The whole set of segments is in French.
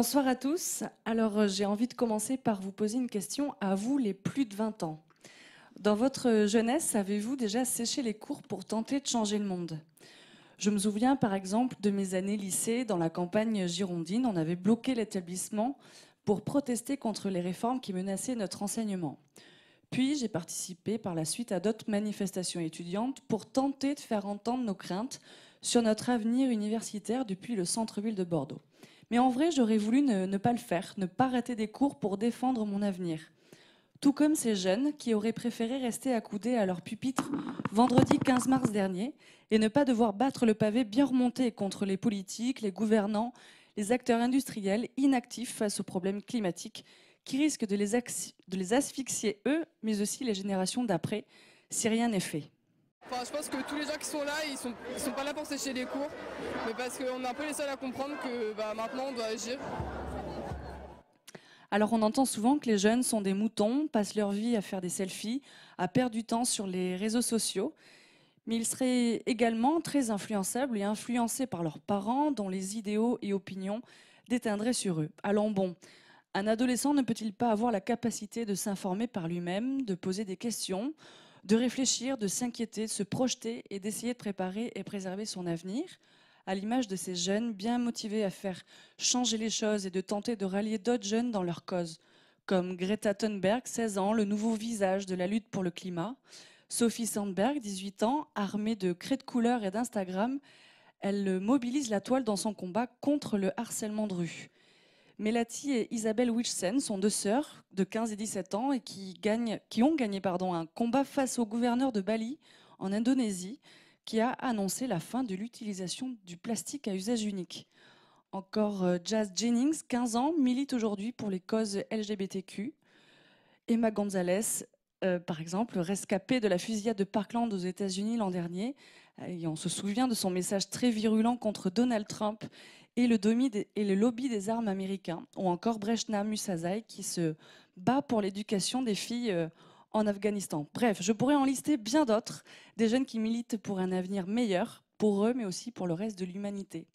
Bonsoir à tous. Alors, euh, j'ai envie de commencer par vous poser une question à vous, les plus de 20 ans. Dans votre euh, jeunesse, avez-vous déjà séché les cours pour tenter de changer le monde Je me souviens par exemple de mes années lycée dans la campagne girondine. On avait bloqué l'établissement pour protester contre les réformes qui menaçaient notre enseignement. Puis j'ai participé par la suite à d'autres manifestations étudiantes pour tenter de faire entendre nos craintes sur notre avenir universitaire depuis le centre-ville de Bordeaux. Mais en vrai, j'aurais voulu ne, pas le faire, ne pas rater des cours pour défendre mon avenir. Tout comme ces jeunes qui auraient préféré rester accoudés à leur pupitre vendredi 15 mars dernier et ne pas devoir battre le pavé bien remonté contre les politiques, les gouvernants, les acteurs industriels inactifs face aux problèmes climatiques qui risquent de les asphyxier eux, mais aussi les générations d'après, si rien n'est fait je pense que tous les gens qui sont là, ils ne sont pas là pour sécher les cours, mais parce qu'on est un peu les seuls à comprendre que bah, maintenant on doit agir. Alors on entend souvent que les jeunes sont des moutons, passent leur vie à faire des selfies, à perdre du temps sur les réseaux sociaux, mais ils seraient également très influençables et influencés par leurs parents dont les idéaux et opinions déteindraient sur eux. Allons bon, un adolescent ne peut-il pas avoir la capacité de s'informer par lui-même, de poser des questions de réfléchir, de s'inquiéter, de se projeter et d'essayer de préparer et préserver son avenir, à l'image de ces jeunes bien motivés à faire changer les choses et de tenter de rallier d'autres jeunes dans leur cause, comme Greta Thunberg, 16 ans, le nouveau visage de la lutte pour le climat, Sophie Sandberg, 18 ans, armée de craies de couleur et d'Instagram, elle mobilise la toile dans son combat contre le harcèlement de rue. Melati et Isabelle wilson sont deux sœurs de 15 et 17 ans et qui, ont gagné pardon, un combat face au gouverneur de Bali en Indonésie qui a annoncé la fin de l'utilisation du plastique à usage unique. Encore euh, Jazz Jennings, 15 ans, milite aujourd'hui pour les causes LGBTQ. Emma Gonzalez, euh, par exemple, rescapée de la fusillade de Parkland aux États-Unis l'an dernier, et on se souvient de son message très virulent contre Donald Trump et le, et le, lobby des armes américains, ou encore Breshna Musazai qui se bat pour l'éducation des filles euh, en Afghanistan. Bref, je pourrais en lister bien d'autres, des jeunes qui militent pour un avenir meilleur pour eux, mais aussi pour le reste de l'humanité,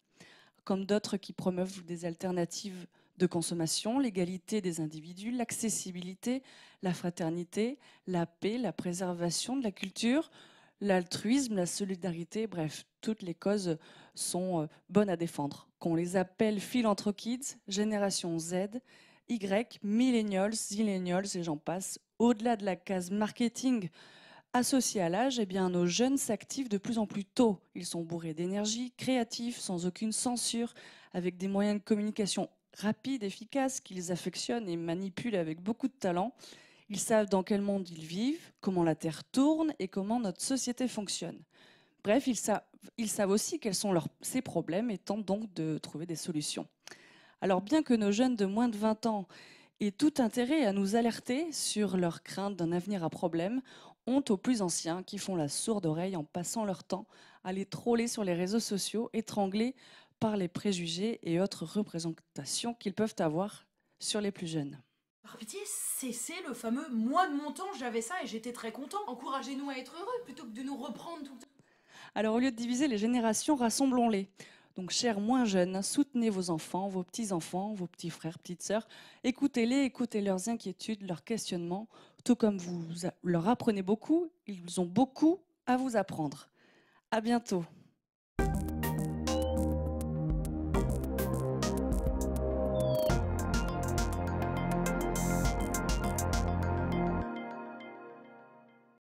comme d'autres qui promeuvent des alternatives de consommation, l'égalité des individus, l'accessibilité, la fraternité, la paix, la préservation de la culture, l'altruisme, la solidarité, bref, toutes les causes sont euh, bonnes à défendre. Qu'on les appelle Philanthro Génération Z, Y, Millennials, Zillennials et j'en passe, au-delà de la case marketing associée à l'âge, eh bien, nos jeunes s'activent de plus en plus tôt. Ils sont bourrés d'énergie, créatifs, sans aucune censure, avec des moyens de communication rapides, efficaces, qu'ils affectionnent et manipulent avec beaucoup de talent. Ils savent dans quel monde ils vivent, comment la Terre tourne et comment notre société fonctionne. Bref, ils, savent, aussi quels sont leurs, ces problèmes et tentent donc de trouver des solutions. Alors bien que nos jeunes de moins de 20 ans aient tout intérêt à nous alerter sur leur crainte d'un avenir à problème, ont aux plus anciens qui font la sourde oreille en passant leur temps à les troller sur les réseaux sociaux, étranglés par les préjugés et autres représentations qu'ils peuvent avoir sur les plus jeunes. Par pitié, cessez le fameux « moi de mon temps, j'avais ça et j'étais très content ». Encouragez-nous à être heureux plutôt que de nous reprendre tout le temps. Alors au lieu de diviser les générations, rassemblons-les. Donc, chers moins jeunes, soutenez vos enfants, vos petits-enfants, vos petits frères, petites sœurs. Écoutez-les, écoutez leurs inquiétudes, leurs questionnements. Tout comme vous leur apprenez beaucoup, ils ont beaucoup à vous apprendre. À bientôt.